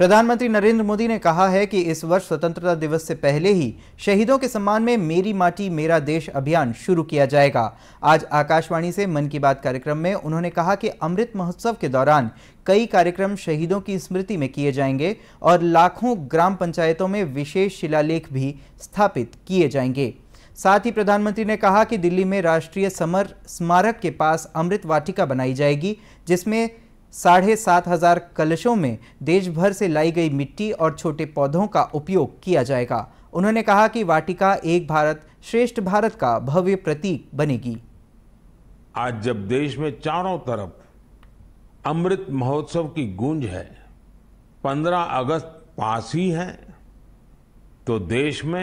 प्रधानमंत्री नरेंद्र मोदी ने कहा है कि इस वर्ष स्वतंत्रता दिवस से पहले ही शहीदों के सम्मान में मेरी माटी मेरा देश अभियान शुरू किया जाएगा आज आकाशवाणी से मन की बात कार्यक्रम में उन्होंने कहा कि अमृत महोत्सव के दौरान कई कार्यक्रम शहीदों की स्मृति में किए जाएंगे और लाखों ग्राम पंचायतों में विशेष शिलालेख भी स्थापित किए जाएंगे साथ ही प्रधानमंत्री ने कहा कि दिल्ली में राष्ट्रीय समर स्मारक के पास अमृत वाटिका बनाई जाएगी जिसमें साढ़े सात हजार कलशों में देश भर से लाई गई मिट्टी और छोटे पौधों का उपयोग किया जाएगा उन्होंने कहा कि वाटिका एक भारत श्रेष्ठ भारत का भव्य प्रतीक बनेगी आज जब देश में चारों तरफ अमृत महोत्सव की गूंज है 15 अगस्त पास ही है तो देश में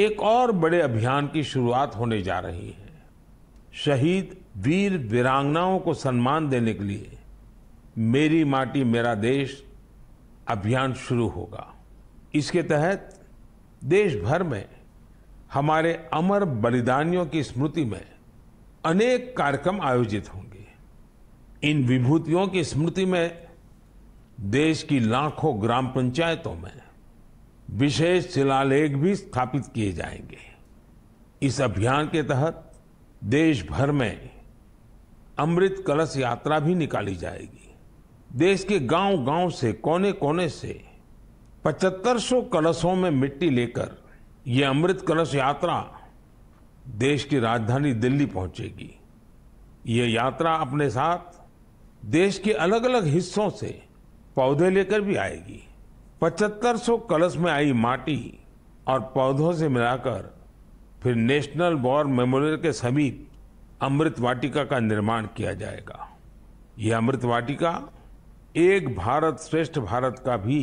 एक और बड़े अभियान की शुरुआत होने जा रही है शहीद वीर वीरांगनाओं को सम्मान देने के लिए मेरी माटी मेरा देश अभियान शुरू होगा इसके तहत देश भर में हमारे अमर बलिदानियों की स्मृति में अनेक कार्यक्रम आयोजित होंगे इन विभूतियों की स्मृति में देश की लाखों ग्राम पंचायतों में विशेष शिलालेख भी स्थापित किए जाएंगे इस अभियान के तहत देश भर में अमृत कलश यात्रा भी निकाली जाएगी देश के गांव-गांव से कोने-कोने से 7500 कलशों में मिट्टी लेकर ये अमृत कलश यात्रा देश की राजधानी दिल्ली पहुंचेगी ये यात्रा अपने साथ देश के अलग अलग हिस्सों से पौधे लेकर भी आएगी 7500 कलश में आई माटी और पौधों से मिलाकर फिर नेशनल वॉर मेमोरियल के समीप अमृत वाटिका का निर्माण किया जाएगा यह अमृत वाटिका एक भारत श्रेष्ठ भारत का भी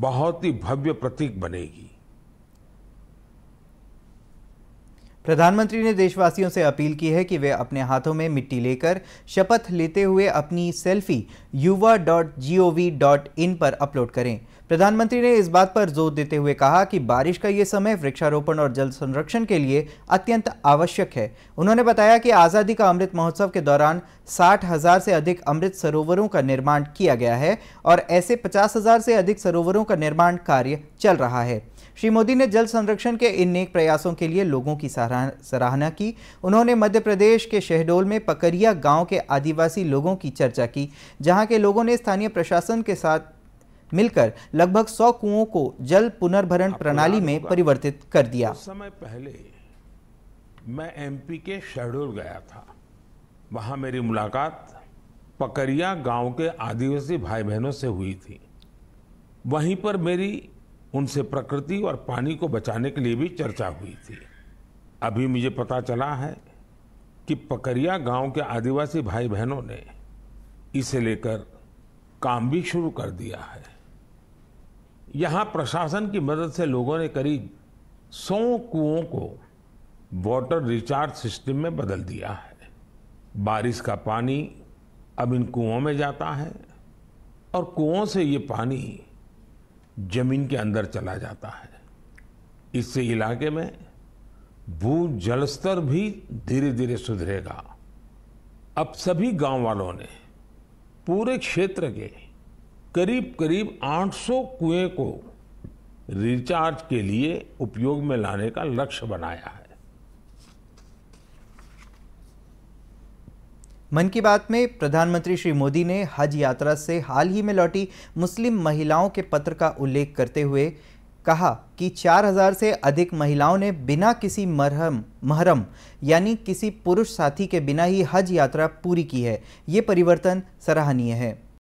बहुत ही भव्य प्रतीक बनेगी प्रधानमंत्री ने देशवासियों से अपील की है कि वे अपने हाथों में मिट्टी लेकर शपथ लेते हुए अपनी सेल्फी युवा पर अपलोड करें प्रधानमंत्री ने इस बात पर जोर देते हुए कहा कि बारिश का ये समय वृक्षारोपण और जल संरक्षण के लिए अत्यंत आवश्यक है उन्होंने बताया कि आज़ादी का अमृत महोत्सव के दौरान साठ हज़ार से अधिक अमृत सरोवरों का निर्माण किया गया है और ऐसे पचास हज़ार से अधिक सरोवरों का निर्माण कार्य चल रहा है श्री मोदी ने जल संरक्षण के इन नेक प्रयासों के लिए लोगों की सराहना की उन्होंने मध्य प्रदेश के शहडोल में पकरिया गांव के आदिवासी लोगों की चर्चा की जहां के लोगों ने स्थानीय प्रशासन के साथ मिलकर लगभग सौ कुओं को जल पुनर्भरण प्रणाली में परिवर्तित कर दिया तो समय पहले मैं एमपी के शहडोल गया था वहां मेरी मुलाकात पकरिया गाँव के आदिवासी भाई बहनों से हुई थी वहीं पर मेरी उनसे प्रकृति और पानी को बचाने के लिए भी चर्चा हुई थी अभी मुझे पता चला है कि पकरिया गांव के आदिवासी भाई बहनों ने इसे लेकर काम भी शुरू कर दिया है यहाँ प्रशासन की मदद से लोगों ने करीब सौ कुओं को वाटर रिचार्ज सिस्टम में बदल दिया है बारिश का पानी अब इन कुओं में जाता है और कुओं से ये पानी जमीन के अंदर चला जाता है इससे इलाके में भू जल स्तर भी धीरे धीरे सुधरेगा अब सभी गांव वालों ने पूरे क्षेत्र के करीब करीब 800 कुएं को रिचार्ज के लिए उपयोग में लाने का लक्ष्य बनाया है मन की बात में प्रधानमंत्री श्री मोदी ने हज यात्रा से हाल ही में लौटी मुस्लिम महिलाओं के पत्र का उल्लेख करते हुए कहा कि 4000 से अधिक महिलाओं ने बिना किसी मरहम महरम यानी किसी पुरुष साथी के बिना ही हज यात्रा पूरी की है ये परिवर्तन सराहनीय है